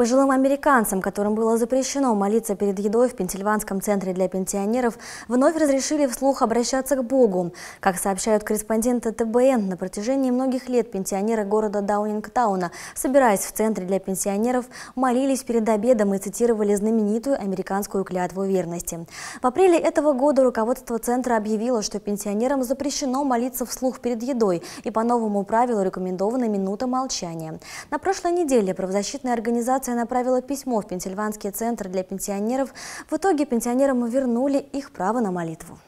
Пожилым американцам, которым было запрещено молиться перед едой в Пенсильванском центре для пенсионеров, вновь разрешили вслух обращаться к Богу. Как сообщают корреспонденты ТБН, на протяжении многих лет пенсионеры города Даунингтауна, собираясь в центре для пенсионеров, молились перед обедом и цитировали знаменитую американскую клятву верности. В апреле этого года руководство центра объявило, что пенсионерам запрещено молиться вслух перед едой и по новому правилу рекомендована минута молчания. На прошлой неделе правозащитная организация Администрация направила письмо в Пенсильванский центр для пенсионеров. В итоге пенсионерам вернули их право на молитву.